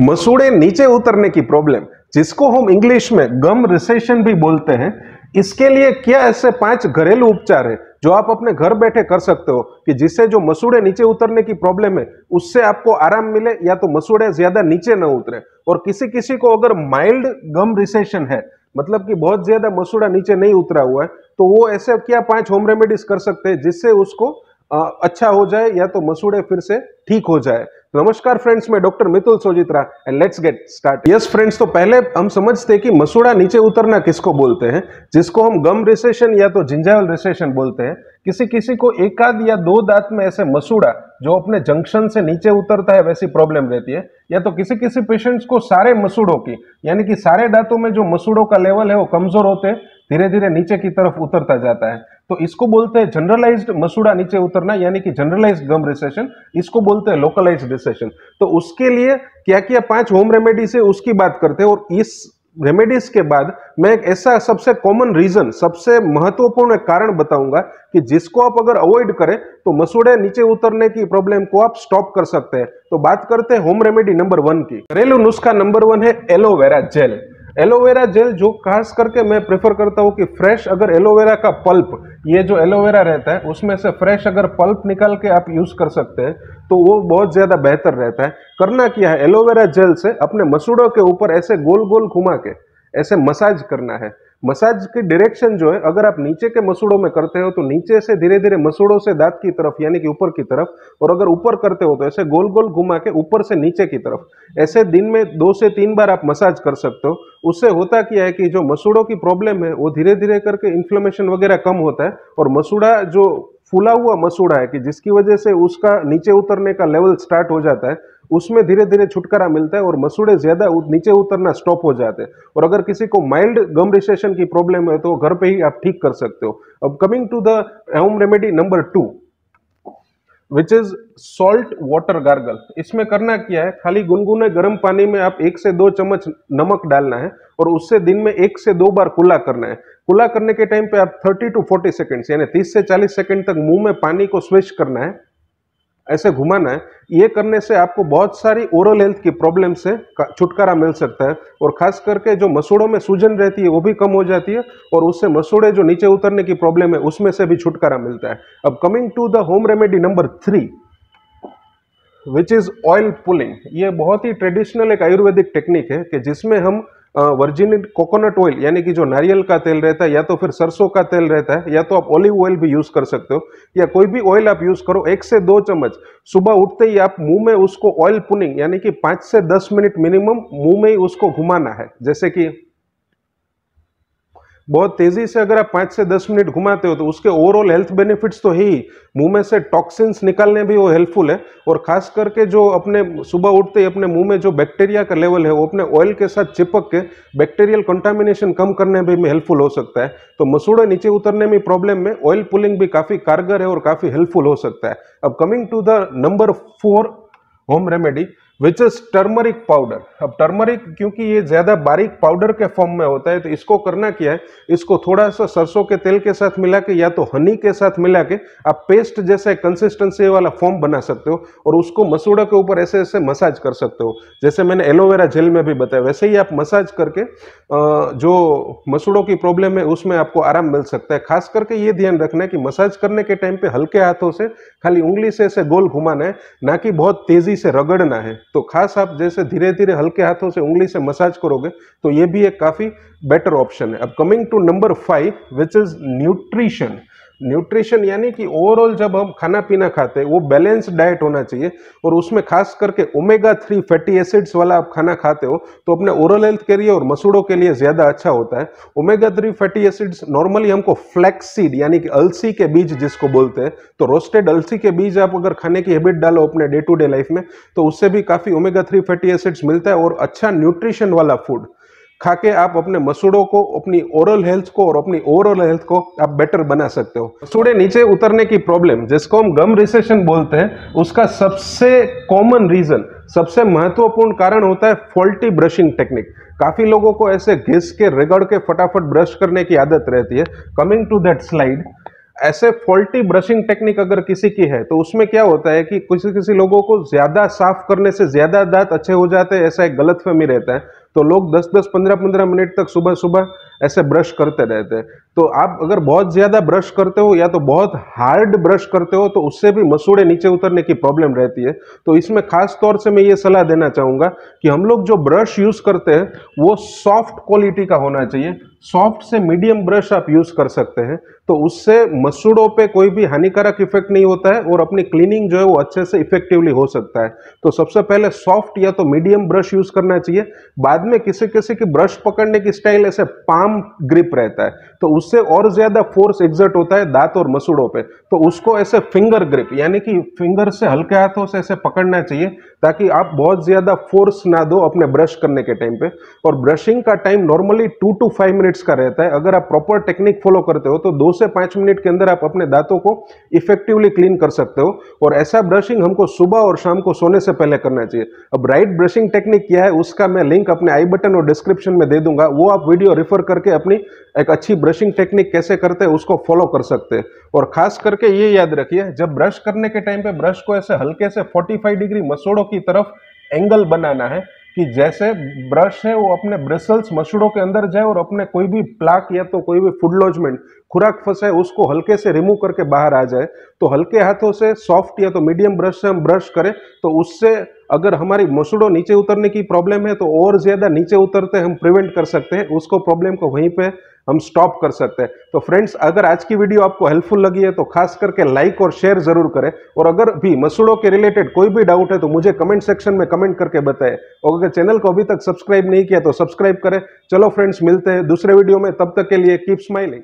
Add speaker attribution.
Speaker 1: मसूड़े नीचे उतरने की प्रॉब्लम जिसको हम इंग्लिश में गम रिसेशन भी बोलते हैं इसके लिए क्या ऐसे पांच घरेलू उपचार है जो आप अपने घर बैठे कर सकते हो कि जिससे जो मसूड़े नीचे उतरने की प्रॉब्लम है उससे आपको आराम मिले या तो मसूड़े ज्यादा नीचे न उतरे और किसी किसी को अगर माइल्ड गम रिसेशन है मतलब कि बहुत ज्यादा मसूड़ा नीचे नहीं उतरा हुआ है तो वो ऐसे क्या पांच होम रेमेडीज कर सकते हैं जिससे उसको अच्छा हो जाए या तो मसूड़े फिर से ठीक हो जाए नमस्कार फ्रेंड्स मैं doctor Mitul Sojitra and let's get start yes friends तो पहले हम समझते कि मसूड़ा नीचे उतरना किसको बोलते हैं जिसको हम गम रिसेशन या तो जिंजाइल रिसेशन बोलते हैं किसी किसी को एक आध या दो दांत में ऐसे मसूड़ा जो अपने जंक्शन से नीचे उतरता है वैसी प्रॉब्लम रहती है या तो किसी किसी पेशेंट्स को सारे मसूड़ों की यानी कि सारे दांतों में जो मसूड़ों का लेवल है वो कमजोर होते हैं धीरे धीरे नीचे की तरफ उतरता जाता है तो इसको बोलते हैं जनरलाइज्ड मसूड़ा नीचे उतरना यानी कि जनरलाइज गम रिसेशन इसको बोलते हैं लोकलाइज रिसेशन तो उसके लिए क्या क्या पांच होम रेमेडी से उसकी बात करते हैं और इस रेमेडीज के बाद मैं एक ऐसा सबसे कॉमन रीजन सबसे महत्वपूर्ण कारण बताऊंगा कि जिसको आप अगर अवॉइड करें तो मसूड़े नीचे उतरने की प्रॉब्लम को आप स्टॉप कर सकते हैं तो बात करते हैं होम रेमेडी नंबर वन की घरेलू नुस्खा नंबर वन है एलोवेरा जेल एलोवेरा जेल जो खास करके मैं प्रेफर करता हूँ कि फ्रेश अगर एलोवेरा का पल्प ये जो एलोवेरा रहता है उसमें से फ्रेश अगर पल्प निकाल के आप यूज़ कर सकते हैं तो वो बहुत ज़्यादा बेहतर रहता है करना क्या है एलोवेरा जेल से अपने मसूड़ों के ऊपर ऐसे गोल गोल घुमा के ऐसे मसाज करना है मसाज के डायरेक्शन जो है अगर आप नीचे के मसूड़ों में करते हो तो नीचे से धीरे धीरे मसूड़ों से दांत की तरफ यानी कि ऊपर की तरफ और अगर ऊपर करते हो तो ऐसे गोल गोल घुमा के ऊपर से नीचे की तरफ ऐसे दिन में दो से तीन बार आप मसाज कर सकते हो उससे होता क्या है कि जो मसूड़ों की प्रॉब्लम है वो धीरे धीरे करके इन्फ्लेमेशन वगैरह कम होता है और मसूड़ा जो फूला हुआ मसूड़ा है कि जिसकी वजह से उसका नीचे उतरने का लेवल स्टार्ट हो जाता है उसमें धीरे धीरे छुटकारा मिलता है और मसूड़े ज्यादा नीचे उतरना स्टॉप हो जाते हैं और अगर किसी को माइल्ड गम रिसेशन की प्रॉब्लम है तो घर पे ही आप ठीक कर सकते हो अब coming to the home remedy number two which is salt water gargle इसमें करना क्या है खाली गुनगुने गर्म पानी में आप एक से दो चम्मच नमक डालना है और उससे दिन में एक से दो बार कुल्ला करना है कुला करने के टाइम पे आप 30 टू 40 सेकंड्स यानी 30 से 40 सेकंड तक मुंह में पानी को स्विच करना है ऐसे घुमाना है ये करने से आपको बहुत सारी ओरल हेल्थ की प्रॉब्लम से छुटकारा मिल सकता है और खास करके जो मसूड़ों में सूजन रहती है वो भी कम हो जाती है और उससे मसूड़े जो नीचे उतरने की प्रॉब्लम है उसमें से भी छुटकारा मिलता है अब coming to the home remedy number three which is oil pulling ये बहुत ही ट्रेडिशनल एक आयुर्वेदिक टेक्निक है कि जिसमें हम वर्जिन कोकोनट ऑयल यानी कि जो नारियल का तेल रहता है या तो फिर सरसों का तेल रहता है या तो आप ऑलिव ऑयल भी यूज़ कर सकते हो या कोई भी ऑयल आप यूज़ करो एक से दो चम्मच सुबह उठते ही आप मुंह में उसको ऑयल पुनिंग यानी कि पाँच से दस मिनट मिनिमम मुंह में ही उसको घुमाना है जैसे कि बहुत तेज़ी से अगर आप पाँच से दस मिनट घुमाते हो तो उसके ओवरऑल हेल्थ बेनिफिट्स तो ही मुंह में से टॉक्सिन्स निकालने भी वो हेल्पफुल है और ख़ास करके जो अपने सुबह उठते ही अपने मुंह में जो बैक्टीरिया का लेवल है वो अपने ऑयल के साथ चिपक के बैक्टीरियल कंटामिनेशन कम करने में भी हेल्पफुल हो सकता है तो मसूड़े नीचे उतरने में प्रॉब्लम में ऑयल पुलिंग भी काफ़ी कारगर है और काफ़ी हेल्पफुल हो सकता है अब coming to the number four home remedy which is turmeric powder अब टर्मरिक क्योंकि ये ज़्यादा बारीक पाउडर के फॉर्म में होता है तो इसको करना क्या है इसको थोड़ा सा सरसों के तेल के साथ मिला के या तो हनी के साथ मिला के आप पेस्ट जैसे कंसिस्टेंसी वाला फॉर्म बना सकते हो और उसको मसूड़ा के ऊपर ऐसे ऐसे मसाज कर सकते हो जैसे मैंने एलोवेरा जेल में भी बताया वैसे ही आप मसाज करके जो मसूड़ों की प्रॉब्लम है उसमें आपको आराम मिल सकता है खास करके ये ध्यान रखना है कि मसाज करने के टाइम पर हल्के हाथों से खाली उंगली से ऐसे गोल घुमाना है ना कि बहुत तेज़ी से रगड़ना है तो खास आप जैसे धीरे धीरे हल्के हाथों से उंगली से मसाज करोगे तो ये भी एक काफ़ी बेटर ऑप्शन है अब coming to number five which is nutrition nutrition यानी कि ओवरऑल जब हम खाना पीना खाते हैं वो बैलेंस डाइट होना चाहिए और उसमें खास करके ओमेगा थ्री फैटी एसिड्स वाला आप खाना खाते हो तो अपने ओरल हेल्थ के लिए और मसूड़ों के लिए ज़्यादा अच्छा होता है omega three fatty acids normally हमको फ्लैक्सीड यानी कि अलसी के बीज जिसको बोलते हैं तो रोस्टेड अलसी के बीज आप अगर खाने की हैबिट डालो अपने डे टू डे लाइफ में तो उससे भी काफ़ी ओमेगा थ्री फैटी एसिड्स मिलता है और अच्छा न्यूट्रिशन वाला फूड खा के आप अपने मसूड़ों को अपनी ओरल हेल्थ को और अपनी ओवरऑल हेल्थ को आप बेटर बना सकते हो मसूड़े नीचे उतरने की प्रॉब्लम जिसको हम गम रिसेशन बोलते हैं उसका सबसे कॉमन रीजन सबसे महत्वपूर्ण कारण होता है फॉल्टी ब्रशिंग टेक्निक काफ़ी लोगों को ऐसे घिस के रगड़ के फटाफट ब्रश करने की आदत रहती है कमिंग टू दैट स्लाइड ऐसे फॉल्टी ब्रशिंग टेक्निक अगर किसी की है तो उसमें क्या होता है कि किसी किसी लोगों को ज़्यादा साफ करने से ज़्यादा दांत अच्छे हो जाते हैं ऐसा एक गलत फहमी रहता है तो लोग 10-10 15-15 मिनट तक सुबह सुबह ऐसे ब्रश करते रहते हैं तो आप अगर बहुत ज़्यादा ब्रश करते हो या तो बहुत हार्ड ब्रश करते हो तो उससे भी मसूड़े नीचे उतरने की प्रॉब्लम रहती है तो इसमें खास तौर से मैं ये सलाह देना चाहूँगा कि हम लोग जो ब्रश यूज़ करते हैं वो सॉफ्ट क्वालिटी का होना चाहिए सॉफ्ट से मीडियम ब्रश आप यूज़ कर सकते हैं तो उससे मसूड़ों पे कोई भी हानिकारक इफेक्ट नहीं होता है और अपनी क्लीनिंग जो है वो अच्छे से इफेक्टिवली हो सकता है तो सबसे पहले सॉफ्ट या तो मीडियम ब्रश यूज़ करना चाहिए बाद में किसी किसी की ब्रश पकड़ने की स्टाइल ऐसे पाम ग्रिप रहता है तो उससे और ज्यादा फोर्स एग्जर्ट होता है दांत और मसूड़ों पे तो उसको ऐसे फिंगर ग्रिप यानी कि फिंगर से हल्के हाथों से ऐसे पकड़ना चाहिए ताकि आप बहुत ज्यादा फोर्स ना दो अपने ब्रश करने के टाइम पे और ब्रशिंग का time normally two to five minutes का रहता है अगर आप प्रॉपर टेक्निक फॉलो करते हो तो दो से पांच मिनट के अंदर आप अपने दांतों को इफेक्टिवली क्लीन कर सकते हो और ऐसा ब्रशिंग हमको सुबह और शाम को सोने से पहले करना चाहिए अब राइट ब्रशिंग टेक्निक क्या है उसका मैं लिंक अपने आई बटन और डिस्क्रिप्शन में दे दूंगा वो आप वीडियो रेफर करके अपनी एक अच्छी ब्रशिंग टेक्निक कैसे करते हैं उसको फॉलो कर सकते हैं और खास करके ये याद रखिए जब ब्रश करने के टाइम पे ब्रश को ऐसे हल्के से 45 डिग्री मसूड़ों की तरफ एंगल बनाना है कि जैसे ब्रश है वो अपने ब्रिसल्स मसूड़ों के अंदर जाए और अपने कोई भी प्लाक या तो कोई भी फूड लॉजमेंट खुराक फंसे उसको हल्के से रिमूव करके बाहर आ जाए तो हल्के हाथों से सॉफ्ट या तो मीडियम ब्रश से हम ब्रश करें तो उससे अगर हमारी मसूड़ों नीचे उतरने की प्रॉब्लम है तो और ज़्यादा नीचे उतरते हम प्रिवेंट कर सकते हैं उसको प्रॉब्लम को वहीं पे हम स्टॉप कर सकते हैं तो फ्रेंड्स अगर आज की वीडियो आपको हेल्पफुल लगी है तो खास करके लाइक और शेयर जरूर करें और अगर भी मसूड़ों के रिलेटेड कोई भी डाउट है तो मुझे कमेंट सेक्शन में कमेंट करके बताएं और अगर चैनल को अभी तक सब्सक्राइब नहीं किया तो सब्सक्राइब करें चलो फ्रेंड्स मिलते हैं दूसरे वीडियो में तब तक के लिए कीप स्माइलिंग